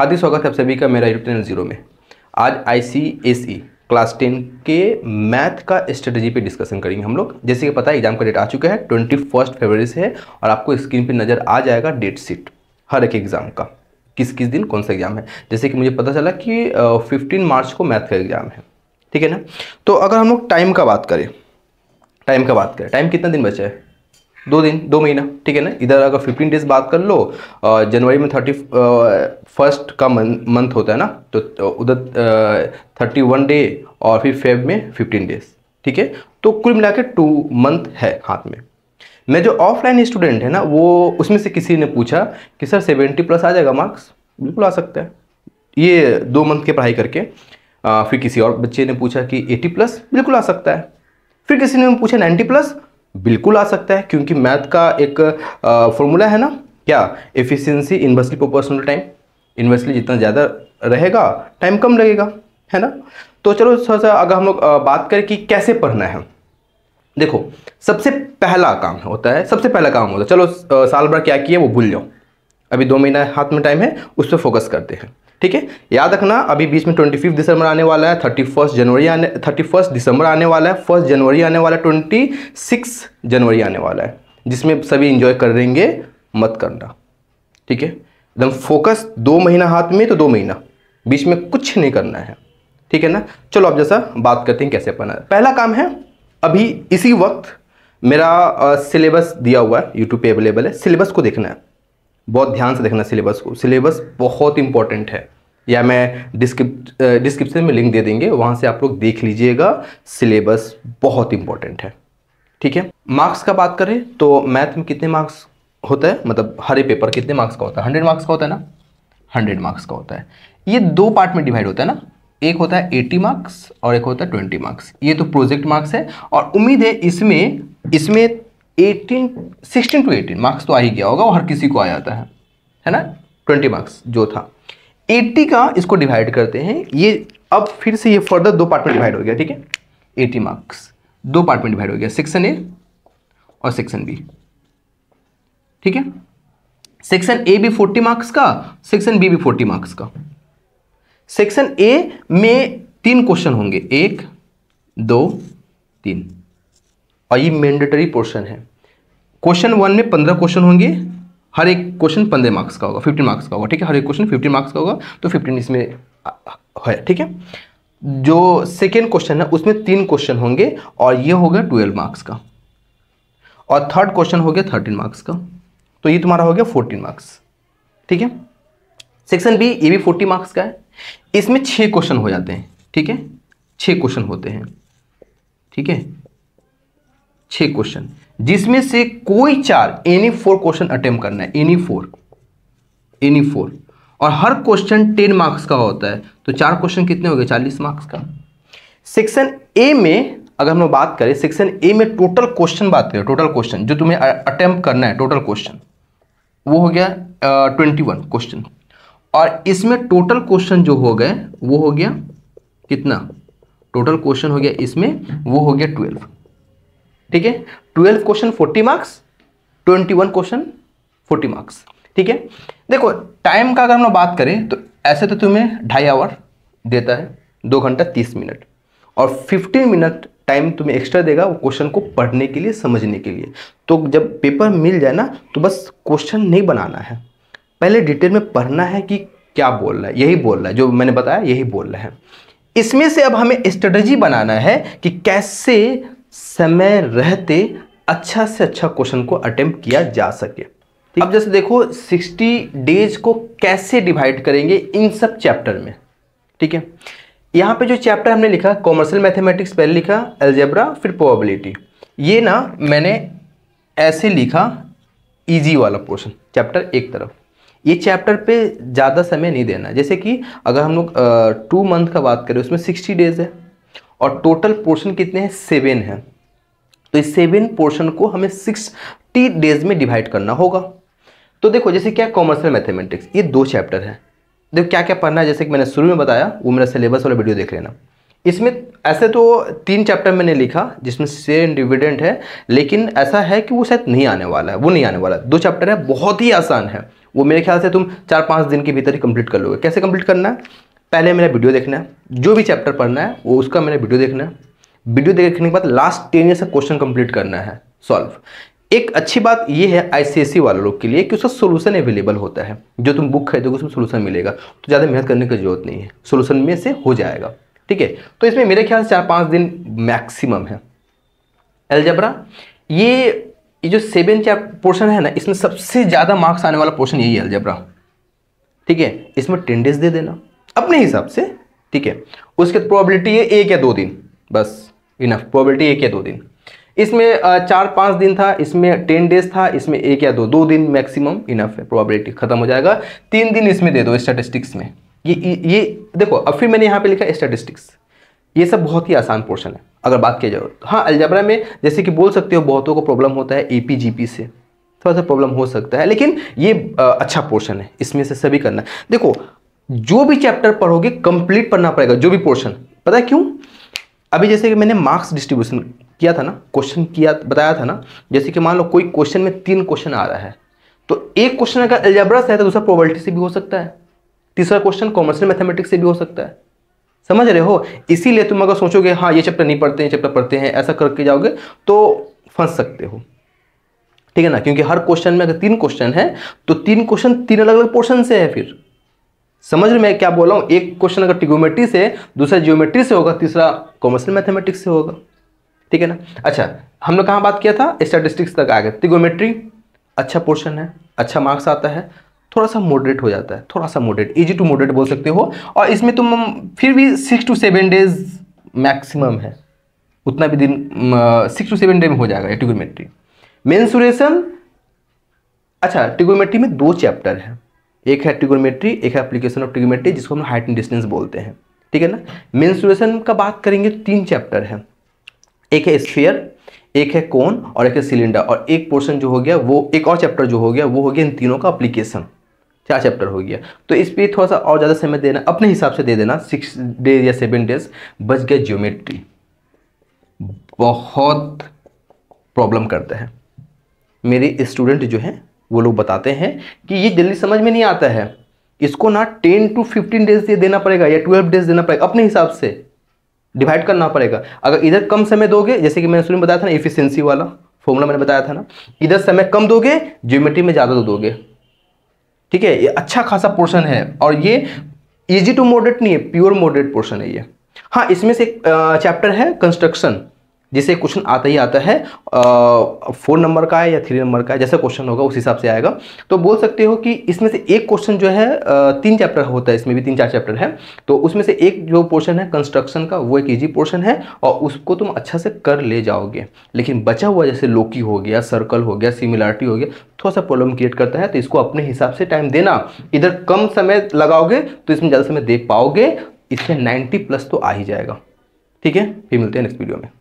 हार्दिक स्वागत है आप सभी का मेरा यूट्यूब चैनल जीरो में आज आईसीएसई क्लास टेन के मैथ का स्ट्रेटजी पे डिस्कशन करेंगे हम लोग जैसे कि पता है एग्जाम का डेट आ चुका है ट्वेंटी फर्स्ट फरवरी से है और आपको स्क्रीन पे नज़र आ जाएगा डेट शीट हर एक एग्ज़ाम का किस किस दिन कौन सा एग्ज़ाम है जैसे कि मुझे पता चला कि फिफ्टीन मार्च को मैथ का एग्ज़ाम है ठीक है ना तो अगर हम लोग टाइम का बात करें टाइम का बात करें टाइम कितना दिन बचा है दो दिन दो महीना ठीक है ना इधर अगर फिफ्टीन डेज बात कर लो जनवरी में थर्टी फर्स्ट का मंथ होता है ना तो, तो उधर थर्टी वन डे और फिर फेब में फिफ्टीन डेज ठीक है तो कुल मिला के टू मंथ है हाथ में मैं जो ऑफलाइन स्टूडेंट है ना वो उसमें से किसी ने पूछा कि सर सेवेंटी प्लस आ जाएगा मार्क्स बिल्कुल आ सकता है ये दो मंथ के पढ़ाई करके आ, फिर किसी और बच्चे ने पूछा कि एटी प्लस बिल्कुल आ सकता है फिर किसी ने पूछा नाइन्टी प्लस बिल्कुल आ सकता है क्योंकि मैथ का एक फॉर्मूला है ना क्या efficiency inversely proportional time inversely जितना ज़्यादा रहेगा टाइम कम लगेगा है ना तो चलो थोड़ा सा अगर हम लोग बात करें कि कैसे पढ़ना है देखो सबसे पहला काम होता है सबसे पहला काम होता है चलो साल भर क्या किया वो भूल जाओ अभी दो महीना हाथ में टाइम है उस पर फोकस करते हैं ठीक है याद रखना अभी बीच में ट्वेंटी फिफ्थ दिसंबर आने वाला है थर्टी फर्स्ट जनवरी आने थर्टी फर्स्ट दिसंबर आने वाला है फर्स्ट जनवरी आने वाला है ट्वेंटी सिक्स जनवरी आने वाला है जिसमें सभी इंजॉय करेंगे मत करना ठीक है एकदम फोकस दो महीना हाथ में तो दो महीना बीच में कुछ नहीं करना है ठीक है ना चलो अब जैसा बात करते हैं कैसे अपना पहला काम है अभी इसी वक्त मेरा सिलेबस दिया हुआ है यूट्यूब पे अवेलेबल है सिलेबस को देखना है बहुत ध्यान से देखना सिलेबस को सिलेबस बहुत इंपॉर्टेंट है या मैं डिस्क्रिप डिस्क्रिप्शन में लिंक दे देंगे वहाँ से आप लोग देख लीजिएगा सिलेबस बहुत इंपॉर्टेंट है ठीक है मार्क्स का बात करें तो मैथ में कितने मार्क्स होता है मतलब हर एक पेपर कितने मार्क्स का होता है हंड्रेड मार्क्स का होता है ना हंड्रेड मार्क्स का होता है ये दो पार्ट में डिवाइड होता है ना एक होता है एट्टी मार्क्स और एक होता है ट्वेंटी मार्क्स ये तो प्रोजेक्ट मार्क्स है और उम्मीद है इसमें इसमें eighteen sixteen to eighteen marks तो आ ही गया होगा वो हर किसी को आ जाता है है ना ट्वेंटी मार्क्स जो था एट्टी का इसको डिवाइड करते हैं ये अब फिर से ये फर्दर दो पार्ट में डिवाइड हो गया ठीक है एटी मार्क्स दो पार्ट में डिवाइड हो गया सेक्शन ए और सेक्शन बी ठीक है सेक्शन ए भी फोर्टी मार्क्स का सेक्शन बी भी फोर्टी मार्क्स का सेक्शन ए में तीन क्वेश्चन होंगे एक दो तीन और ये मैंडेटरी पोर्शन है क्वेश्चन वन में पंद्रह क्वेश्चन होंगे हर एक क्वेश्चन पंद्रह मार्क्स का होगा फिफ्टीन मार्क्स का होगा ठीक है हर एक क्वेश्चन फिफ्टीन मार्क्स का होगा तो फिफ्टीन इसमें है ठीक है जो सेकेंड क्वेश्चन है उसमें तीन क्वेश्चन होंगे और ये होगा ट्वेल्व मार्क्स का और थर्ड क्वेश्चन हो गया थर्टीन मार्क्स का तो ये तुम्हारा हो गया फोर्टीन मार्क्स ठीक है सेक्शन बी ये भी फोर्टी मार्क्स का है इसमें छः क्वेश्चन हो जाते हैं ठीक है छः क्वेश्चन होते हैं ठीक है छः क्वेश्चन जिसमें से कोई चार एनी फोर क्वेश्चन अटेम्प्ट करना है एनी फोर एनी फोर और हर क्वेश्चन टेन मार्क्स का होता है तो चार क्वेश्चन कितने हो गए चालीस मार्क्स का सेक्शन ए में अगर हम लोग बात करें सेक्शन ए में टोटल क्वेश्चन बात करें टोटल क्वेश्चन जो तुम्हें अटेम्प्ट करना है टोटल क्वेश्चन वो हो गया ट्वेंटी वन क्वेश्चन और इसमें टोटल क्वेश्चन जो हो गए वो हो गया कितना टोटल क्वेश्चन हो गया इसमें वो हो गया ट्वेल्व ठीक है twelve question forty marks twenty one question forty marks ठीक है देखो टाइम का अगर हम लोग बात करें तो ऐसे तो तुम्हें ढाई आवर देता है दो घंटा तीस मिनट और फिफ्टीन मिनट टाइम तुम्हें एक्स्ट्रा देगा वो क्वेश्चन को पढ़ने के लिए समझने के लिए तो जब पेपर मिल जाए ना तो बस क्वेश्चन नहीं बनाना है पहले डिटेल में पढ़ना है कि क्या बोल रहा है यही बोल रहा है जो मैंने बताया यही बोल रहा है इसमें से अब हमें स्ट्रेटजी बनाना है कि कैसे समय रहते अच्छा से अच्छा क्वेश्चन को अटेम्प्ट किया जा सके अब जैसे देखो 60 डेज को कैसे डिवाइड करेंगे इन सब चैप्टर में ठीक है यहाँ पे जो चैप्टर हमने लिखा कॉमर्शियल मैथमेटिक्स पहले लिखा एल्जेब्रा फिर प्रोबेबिलिटी ये ना मैंने ऐसे लिखा इजी वाला पोर्शन चैप्टर एक तरफ ये चैप्टर पे ज़्यादा समय नहीं देना जैसे कि अगर हम लोग टू मंथ का बात करें उसमें सिक्सटी डेज है और टोटल पोर्शन कितने हैं सेवन है तो इस सेवन पोर्शन को हमें सिक्स टी डेज में डिवाइड करना होगा तो देखो जैसे क्या कॉमर्शियल मैथमेटिक्स ये दो चैप्टर है देखो क्या क्या पढ़ना है जैसे कि मैंने शुरू में बताया वो मेरा सिलेबस वाला वीडियो देख लेना इसमें ऐसे तो तीन चैप्टर मैंने लिखा जिसमें शेयर एंड डिविडेंड है लेकिन ऐसा है कि वो शायद नहीं आने वाला है वो नहीं आने वाला दो चैप्टर है बहुत ही आसान है वो मेरे ख्याल से तुम चार पाँच दिन के भीतर ही कंप्लीट कर लोगे कैसे कंप्लीट करना है पहले मेरा वीडियो देखना है जो भी चैप्टर पढ़ना है वो उसका मेरा वीडियो देखना है वीडियो देखने के बाद लास्ट टेन ईयर का क्वेश्चन कंप्लीट करना है सॉल्व एक अच्छी बात ये है आईसीएससी e वाले लोग के लिए कि उसका सोल्यूशन अवेलेबल होता है जो तुम बुक खरीदोगे उसमें सोल्यूशन मिलेगा तो ज़्यादा मेहनत करने की जरूरत नहीं है सोल्यूशन में से हो जाएगा ठीक है तो इसमें मेरे ख्याल से चार पाँच दिन मैक्सिमम है एलजबरा ये ये जो सेवन पोर्शन है ना इसमें सबसे ज़्यादा मार्क्स आने वाला पोर्शन यही है अलजबरा ठीक है इसमें टेन डेज दे देना अपने हिसाब से ठीक है उसके प्रोबेबिलिटी है एक या दो दिन बस इनफ प्रोबेबिलिटी एक या दो दिन इसमें चार पाँच दिन था इसमें टेन डेज था इसमें एक या दो दो दिन मैक्सिमम इनफ है प्रोबेबिलिटी खत्म हो जाएगा तीन दिन इसमें दे दो स्टैटिस्टिक्स में ये ये देखो अब फिर मैंने यहाँ पे लिखा स्टैटिस्टिक्स ये सब बहुत ही आसान पोर्शन है अगर बात किया जाए तो। हाँ अल्जबरा में जैसे कि बोल सकते हो बहुतों को प्रॉब्लम होता है ए पी से थोड़ा सा प्रॉब्लम हो सकता है लेकिन ये अच्छा पोर्शन है इसमें से सभी करना देखो जो भी चैप्टर पढ़ोगे कंप्लीट पढ़ना पड़ेगा जो भी पोर्शन पता है क्यों अभी जैसे कि मैंने मार्क्स डिस्ट्रीब्यूशन किया था ना क्वेश्चन किया बताया था ना जैसे कि मान लो कोई क्वेश्चन में तीन क्वेश्चन आ रहा है तो एक क्वेश्चन अगर से है तो दूसरा प्रोबेबिलिटी से भी हो सकता है तीसरा क्वेश्चन कॉमर्शियल मैथमेटिक्स से भी हो सकता है समझ रहे हो इसीलिए तुम अगर सोचोगे हाँ ये चैप्टर नहीं पढ़ते हैं चैप्टर पढ़ते हैं ऐसा करके जाओगे तो फंस सकते हो ठीक है ना क्योंकि हर क्वेश्चन में अगर तीन क्वेश्चन है तो तीन क्वेश्चन तीन अलग अलग पोर्शन से है फिर समझ में क्या बोल रहा हूँ एक क्वेश्चन अगर टिगोमेट्री से दूसरा जियोमेट्री से होगा तीसरा कॉमर्शियल मैथमेटिक्स से होगा ठीक है ना अच्छा हमने कहाँ बात किया था स्टैटिस्टिक्स तक आ गया टिगोमेट्री अच्छा पोर्शन है अच्छा मार्क्स आता है थोड़ा सा मॉडरेट हो जाता है थोड़ा सा मॉडरेट इजी टू मॉडरेट बोल सकते हो और इसमें तुम फिर भी six to seven days maximum है उतना भी दिन सिक्स टू सेवन डे में हो जाएगा टिगोमेट्री मेन्सुरेशन अच्छा टिगोमेट्री में दो चैप्टर हैं एक है ट्रिगोमेट्री एक है एप्लीकेशन ऑफ ट्रिगोमेट्री जिसको हम हाइट एंड डिस्टेंस बोलते हैं ठीक है ना मेन्सुरेशन का बात करेंगे तीन चैप्टर है एक है स्फीयर एक है कोन और एक है सिलेंडर और एक पोर्शन जो हो गया वो एक और चैप्टर जो हो गया वो हो गया इन तीनों का अप्लीकेशन चार चैप्टर हो गया तो इस पर थोड़ा सा और ज़्यादा समय देना अपने हिसाब से दे देना सिक्स डेज या सेवन डेज बच गया ज्योमेट्री बहुत प्रॉब्लम करते हैं मेरे स्टूडेंट जो हैं वो लोग बताते हैं कि ये जल्दी समझ में नहीं आता है इसको ना टेन टू फिफ्टीन डेज ये देना पड़ेगा या ट्वेल्व डेज देना पड़ेगा अपने हिसाब से डिवाइड करना पड़ेगा अगर इधर कम समय दोगे जैसे कि मैंने शुरू बताया था ना एफिशियंसी वाला फॉर्मूला मैंने बताया था ना इधर समय कम दोगे ज्योमेट्री में ज़्यादा तो दोगे ठीक है ये अच्छा खासा पोर्शन है और ये इजी टू मॉडरेट नहीं है प्योर मॉडरेट पोर्शन है ये हाँ इसमें से एक चैप्टर है कंस्ट्रक्शन जिसे क्वेश्चन आता ही आता है फोर नंबर का है या थ्री नंबर का है जैसा क्वेश्चन होगा उस हिसाब से आएगा तो बोल सकते हो कि इसमें से एक क्वेश्चन जो है तीन चैप्टर होता है इसमें भी तीन चार चैप्टर है तो उसमें से एक जो पोर्शन है कंस्ट्रक्शन का वो एक ईजी पोर्शन है और उसको तुम अच्छा से कर ले जाओगे लेकिन बचा हुआ जैसे लोकी हो गया सर्कल हो गया सिमिलरिटी हो गया थोड़ा सा प्रॉब्लम क्रिएट करता है तो इसको अपने हिसाब से टाइम देना इधर कम समय लगाओगे तो इसमें ज़्यादा समय दे पाओगे इसमें नाइन्टी प्लस तो आ ही जाएगा ठीक है फिर मिलते हैं नेक्स्ट वीडियो में